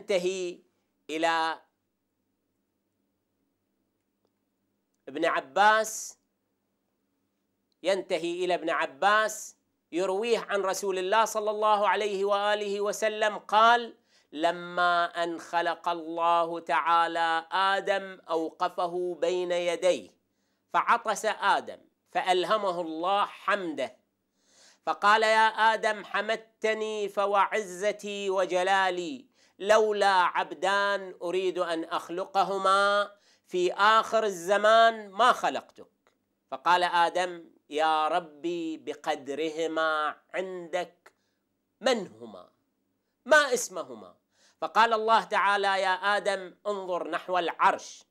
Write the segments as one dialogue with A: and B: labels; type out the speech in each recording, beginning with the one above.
A: ينتهي إلى ابن عباس ينتهي إلى ابن عباس يرويه عن رسول الله صلى الله عليه وآله وسلم قال لما أن خلق الله تعالى آدم أوقفه بين يديه فعطس آدم فألهمه الله حمده فقال يا آدم حمدتني فوعزتي وجلالي لولا عبدان أريد أن أخلقهما في آخر الزمان ما خلقتك فقال آدم يا ربي بقدرهما عندك من هما ما اسمهما فقال الله تعالى يا آدم انظر نحو العرش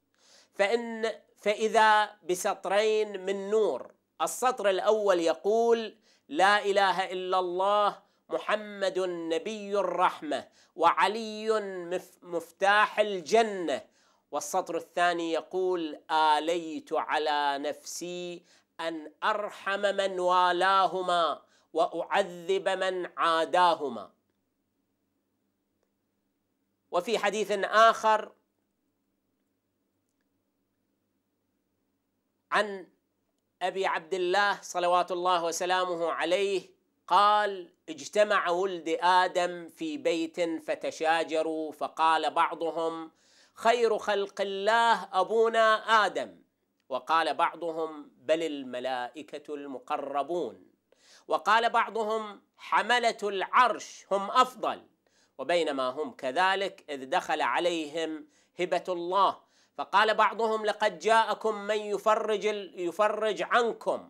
A: فإن فإذا بسطرين من نور السطر الأول يقول لا إله إلا الله محمد نبي الرحمة وعلي مفتاح الجنة والسطر الثاني يقول آليت على نفسي أن أرحم من والاهما وأعذب من عاداهما وفي حديث آخر عن أبي عبد الله صلوات الله وسلامه عليه قال اجتمع ولد ادم في بيت فتشاجروا فقال بعضهم خير خلق الله ابونا ادم وقال بعضهم بل الملائكه المقربون وقال بعضهم حمله العرش هم افضل وبينما هم كذلك اذ دخل عليهم هبه الله فقال بعضهم لقد جاءكم من يفرج يفرج عنكم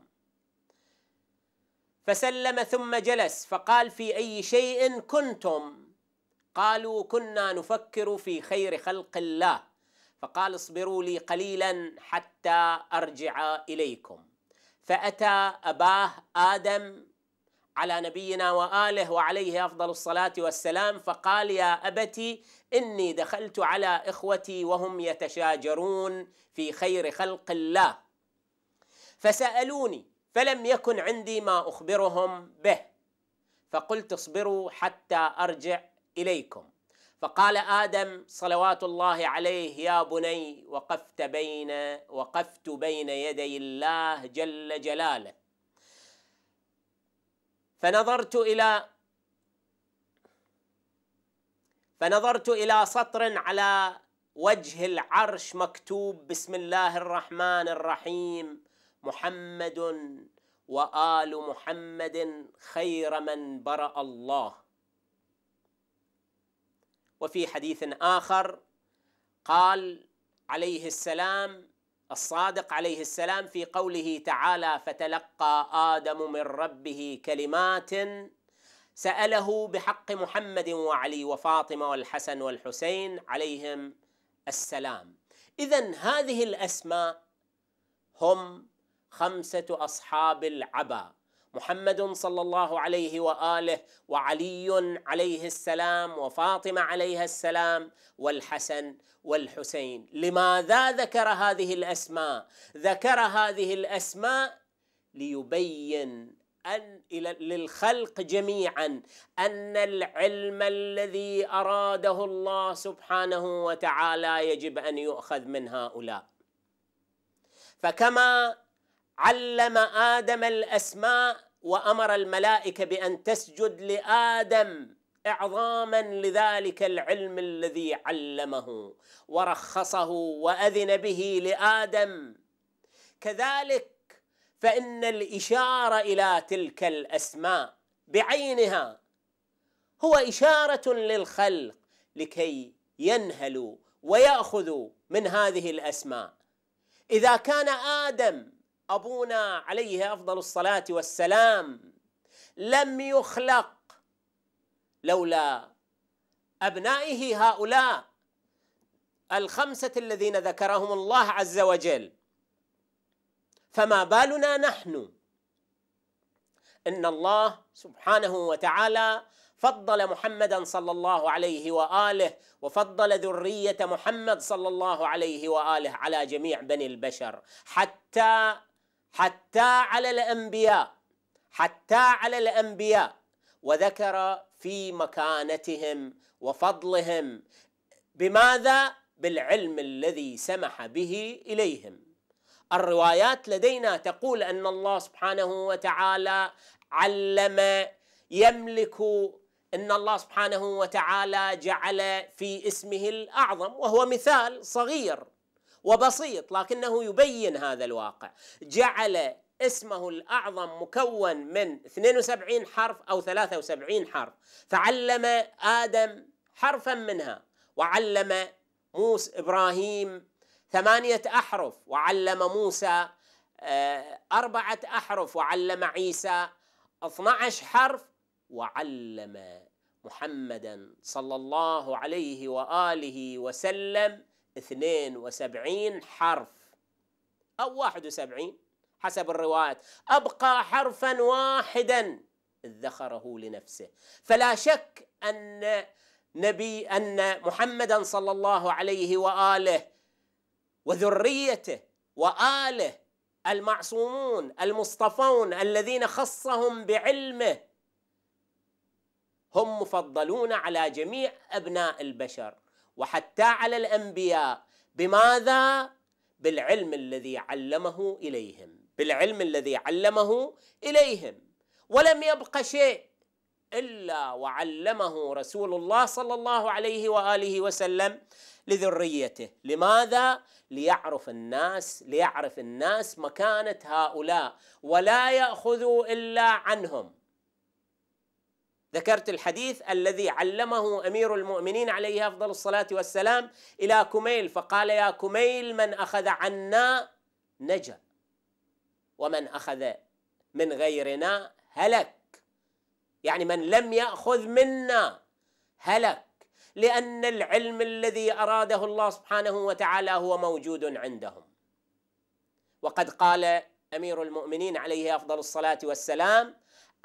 A: فسلم ثم جلس فقال في اي شيء كنتم قالوا كنا نفكر في خير خلق الله فقال اصبروا لي قليلا حتى ارجع اليكم فاتى اباه ادم على نبينا واله وعليه افضل الصلاه والسلام فقال يا ابت اني دخلت على اخوتي وهم يتشاجرون في خير خلق الله فسالوني فلم يكن عندي ما اخبرهم به فقلت اصبروا حتى ارجع اليكم فقال ادم صلوات الله عليه يا بني وقفت بين وقفت بين يدي الله جل جلاله فنظرت الى فنظرت الى سطر على وجه العرش مكتوب بسم الله الرحمن الرحيم محمد وآل محمد خير من برأ الله وفي حديث آخر قال عليه السلام الصادق عليه السلام في قوله تعالى فتلقى آدم من ربه كلمات سأله بحق محمد وعلي وفاطمة والحسن والحسين عليهم السلام إذا هذه الأسماء هم خمسة أصحاب العبا محمد صلى الله عليه واله وعلي عليه السلام وفاطمه عليها السلام والحسن والحسين، لماذا ذكر هذه الاسماء؟ ذكر هذه الاسماء ليبين أن للخلق جميعا أن العلم الذي أراده الله سبحانه وتعالى يجب أن يؤخذ من هؤلاء فكما علم آدم الأسماء وأمر الملائكة بأن تسجد لآدم إعظاما لذلك العلم الذي علمه ورخصه وأذن به لآدم كذلك فإن الإشارة إلى تلك الأسماء بعينها هو إشارة للخلق لكي ينهلوا ويأخذوا من هذه الأسماء إذا كان آدم ابونا عليه افضل الصلاه والسلام لم يخلق لولا ابنائه هؤلاء الخمسه الذين ذكرهم الله عز وجل فما بالنا نحن ان الله سبحانه وتعالى فضل محمدا صلى الله عليه واله وفضل ذريه محمد صلى الله عليه واله على جميع بني البشر حتى حتى على الأنبياء حتى على الأنبياء وذكر في مكانتهم وفضلهم بماذا؟ بالعلم الذي سمح به إليهم الروايات لدينا تقول أن الله سبحانه وتعالى علم يملك ان الله سبحانه وتعالى جعل في اسمه الاعظم وهو مثال صغير وبسيط لكنه يبين هذا الواقع جعل اسمه الأعظم مكون من 72 حرف أو 73 حرف فعلم آدم حرفا منها وعلم موسى إبراهيم ثمانية أحرف وعلم موسى آه، أربعة أحرف وعلم عيسى 12 حرف وعلم محمدا صلى الله عليه وآله وسلم 72 حرف أو 71 حسب الروايات أبقى حرفا واحدا ادخره لنفسه فلا شك أن نبي أن محمدا صلى الله عليه وآله وذريته وآله المعصومون المصطفون الذين خصهم بعلمه هم مفضلون على جميع أبناء البشر وحتى على الانبياء بماذا؟ بالعلم الذي علمه اليهم، بالعلم الذي علمه اليهم، ولم يبق شيء الا وعلمه رسول الله صلى الله عليه واله وسلم لذريته، لماذا؟ ليعرف الناس ليعرف الناس مكانة هؤلاء ولا ياخذوا الا عنهم. ذكرت الحديث الذي علمه امير المؤمنين عليه افضل الصلاه والسلام الى كميل فقال يا كميل من اخذ عنا نجا ومن اخذ من غيرنا هلك يعني من لم ياخذ منا هلك لان العلم الذي اراده الله سبحانه وتعالى هو موجود عندهم وقد قال امير المؤمنين عليه افضل الصلاه والسلام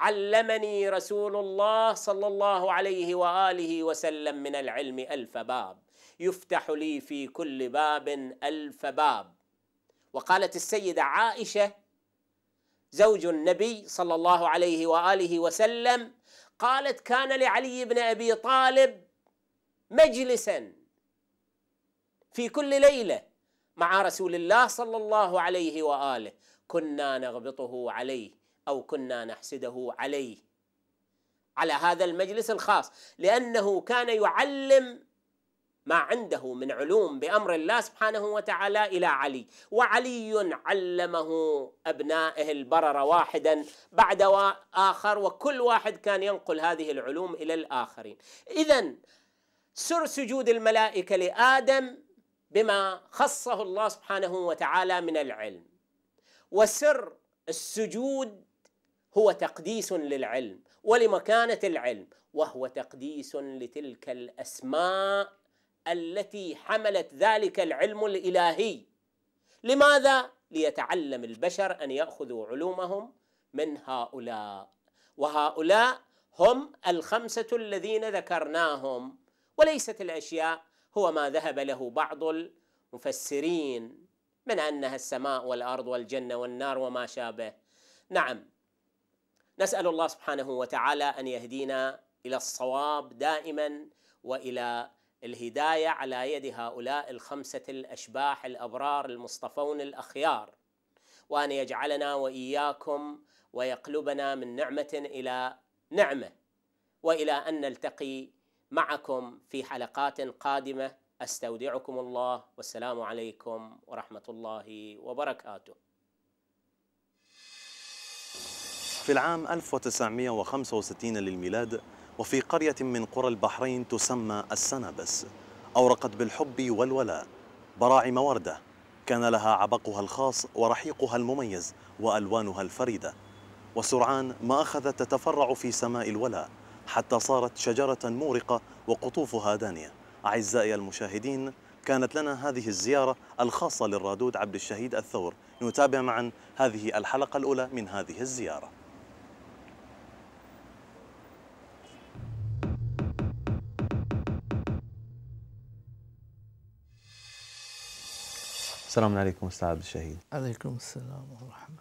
A: علمني رسول الله صلى الله عليه واله وسلم من العلم الف باب يفتح لي في كل باب الف باب وقالت السيده عائشه زوج النبي صلى الله عليه واله وسلم قالت كان لعلي بن ابي طالب مجلسا في كل ليله مع رسول الله صلى الله عليه واله كنا نغبطه عليه أو كنا نحسده عليه على هذا المجلس الخاص لأنه كان يعلم ما عنده من علوم بأمر الله سبحانه وتعالى إلى علي وعلي علمه أبنائه البررة واحدا بعد آخر وكل واحد كان ينقل هذه العلوم إلى الآخرين إذا سر سجود الملائكة لآدم بما خصه الله سبحانه وتعالى من العلم وسر السجود هو تقديس للعلم ولمكانه العلم وهو تقديس لتلك الاسماء التي حملت ذلك العلم الالهي لماذا ليتعلم البشر ان ياخذوا علومهم من هؤلاء وهؤلاء هم الخمسه الذين ذكرناهم وليست الاشياء هو ما ذهب له بعض المفسرين من انها السماء والارض والجنه والنار وما شابه نعم نسال الله سبحانه وتعالى ان يهدينا الى الصواب دائما والى الهدايه على يد هؤلاء الخمسه الاشباح الابرار المصطفون الاخيار وان يجعلنا واياكم ويقلبنا من نعمه الى نعمه والى ان نلتقي معكم في حلقات قادمه استودعكم الله والسلام عليكم ورحمه الله وبركاته
B: في العام 1965 للميلاد وفي قرية من قرى البحرين تسمى السنابس أورقت بالحب والولاء براعم وردة كان لها عبقها الخاص ورحيقها المميز وألوانها الفريدة وسرعان ما أخذت تتفرع في سماء الولاء حتى صارت شجرة مورقة وقطوفها دانية أعزائي المشاهدين كانت لنا هذه الزيارة الخاصة للرادود عبد الشهيد الثور نتابع معا هذه الحلقة الأولى من هذه الزيارة السلام عليكم استاذ عبد الشهيد.
C: عليكم السلام ورحمه.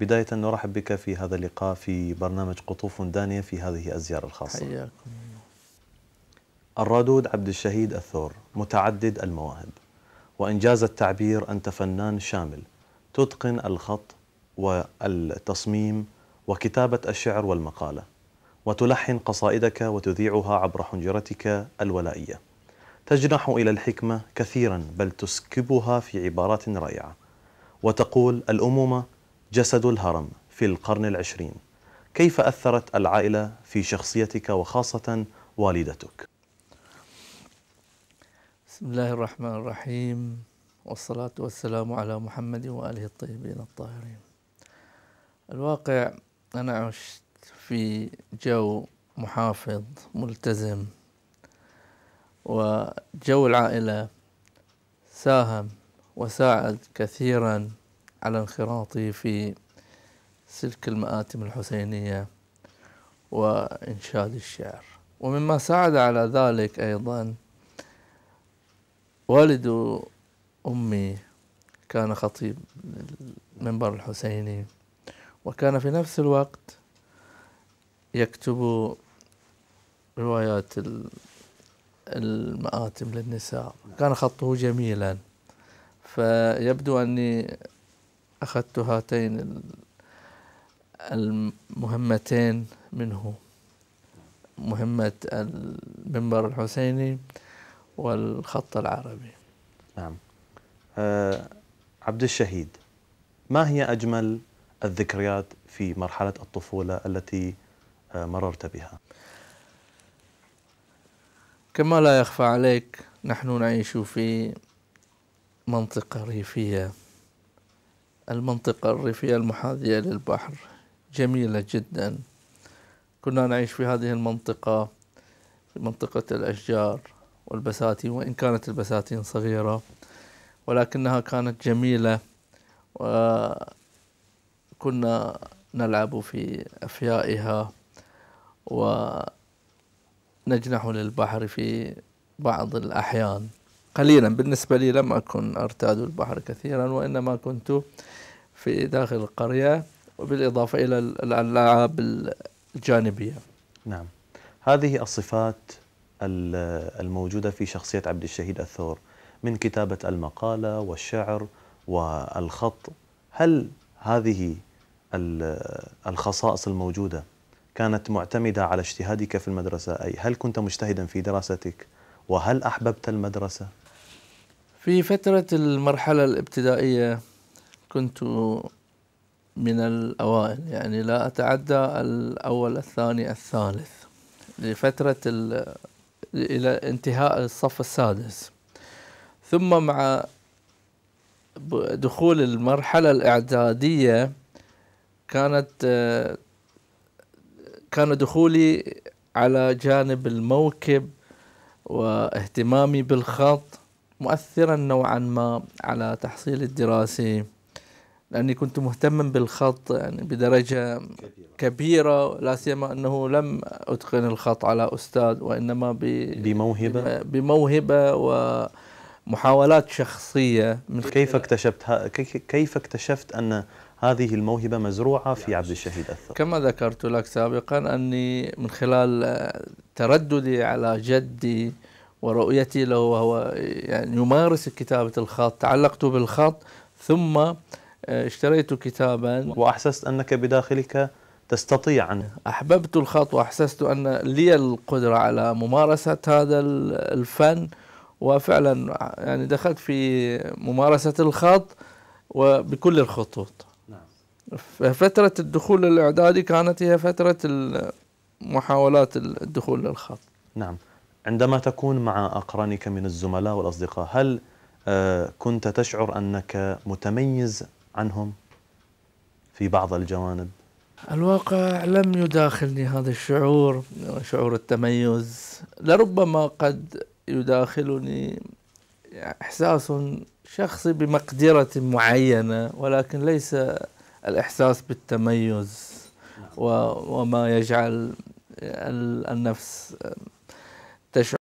B: بدايه نرحب بك في هذا اللقاء في برنامج قطوف دانيه في هذه الزياره الخاصه. حياكم الله. الرادود عبد الشهيد الثور متعدد المواهب وان جاز التعبير انت فنان شامل تتقن الخط والتصميم وكتابه الشعر والمقاله وتلحن قصائدك وتذيعها عبر حنجرتك الولائيه. تجنح إلى الحكمة كثيرا بل تسكبها في عبارات رائعة وتقول الأمومة جسد الهرم في القرن العشرين كيف أثرت العائلة في شخصيتك وخاصة والدتك
C: بسم الله الرحمن الرحيم والصلاة والسلام على محمد وآله الطيبين الطاهرين الواقع أنا عشت في جو محافظ ملتزم وجو العائلة ساهم وساعد كثيرا على انخراطي في سلك المآتم الحسينية وإنشاد الشعر ومما ساعد على ذلك أيضا والد أمي كان خطيب المنبر الحسيني وكان في نفس الوقت يكتب روايات المآتم للنساء كان خطه جميلا فيبدو أني أخذت هاتين المهمتين منه مهمة المنبر الحسيني والخط العربي نعم أه عبد الشهيد
B: ما هي أجمل الذكريات في مرحلة الطفولة التي آه،
C: مررت بها؟ كما لا يخفى عليك نحن نعيش في منطقة ريفية المنطقة الريفية المحاذية للبحر جميلة جدا كنا نعيش في هذه المنطقة في منطقة الأشجار والبساتين وإن كانت البساتين صغيرة ولكنها كانت جميلة وكنا نلعب في أفيائها و نجنح للبحر في بعض الأحيان قليلا بالنسبة لي لم أكن أرتاد البحر كثيرا وإنما كنت في داخل القرية وبالإضافة إلى الألعاب الجانبية نعم هذه الصفات
B: الموجودة
C: في شخصية عبد
B: الشهيد الثور من كتابة المقالة والشعر والخط هل هذه الخصائص الموجودة كانت معتمدة على اجتهادك في المدرسة أي هل كنت مجتهدا في دراستك وهل أحببت المدرسة؟
C: في فترة المرحلة الابتدائية كنت من الأوائل يعني لا أتعدى الأول الثاني الثالث لفترة إلى انتهاء الصف السادس ثم مع دخول المرحلة الإعدادية كانت كان دخولي على جانب الموكب واهتمامي بالخط مؤثرا نوعا ما على تحصيلي الدراسي لاني كنت مهتما بالخط يعني بدرجه كبيره لا سيما انه لم اتقن الخط على استاذ وانما بموهبه بموهبه ومحاولات شخصيه من كيف اكتشفت كيف اكتشفت
B: ان هذه الموهبة مزروعة في عبد الشهيد أثر
C: كما ذكرت لك سابقا أني من خلال ترددي على جدي ورؤيتي له وهو يعني يمارس كتابة الخط تعلقت بالخط ثم آه، اشتريت كتابا وأحسست أنك بداخلك تستطيع أن أحببت الخط وأحسست أن لي القدرة على ممارسة هذا الفن وفعلا يعني دخلت في ممارسة الخط وبكل الخطوط ففترة الدخول الإعدادي كانت هي فترة محاولات الدخول للخط
B: نعم عندما تكون مع أقرانك من الزملاء والأصدقاء هل آه، كنت تشعر أنك متميز عنهم في بعض الجوانب؟
C: الواقع لم يداخلني هذا الشعور شعور التميز لربما قد يداخلني إحساس شخصي بمقدرة معينة ولكن ليس الإحساس بالتميز وما يجعل النفس